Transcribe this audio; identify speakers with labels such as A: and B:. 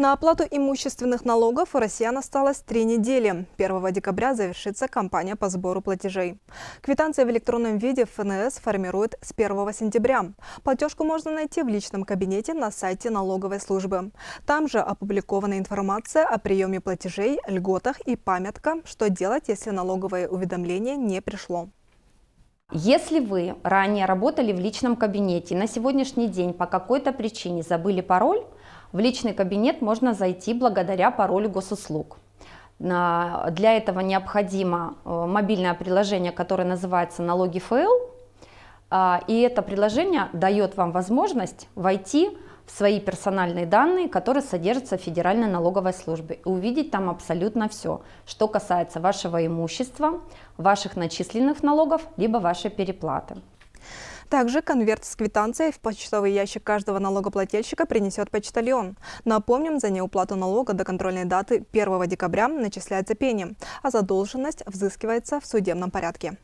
A: На оплату имущественных налогов у россиян осталось три недели. 1 декабря завершится кампания по сбору платежей. Квитанции в электронном виде ФНС формирует с 1 сентября. Платежку можно найти в личном кабинете на сайте налоговой службы. Там же опубликована информация о приеме платежей, льготах и памятка, что делать, если
B: налоговое уведомление не пришло. Если вы ранее работали в личном кабинете и на сегодняшний день по какой-то причине забыли пароль, в личный кабинет можно зайти благодаря паролю госуслуг. Для этого необходимо э, мобильное приложение, которое называется «Налоги ФЛ». А, и это приложение дает вам возможность войти в свои персональные данные, которые содержатся в Федеральной налоговой службе, и увидеть там абсолютно все, что касается вашего имущества, ваших начисленных налогов, либо вашей переплаты. Также конверт
A: с квитанцией в почтовый ящик каждого налогоплательщика принесет почтальон. Напомним, за неуплату налога до контрольной даты 1 декабря начисляется пени, а задолженность взыскивается в судебном порядке.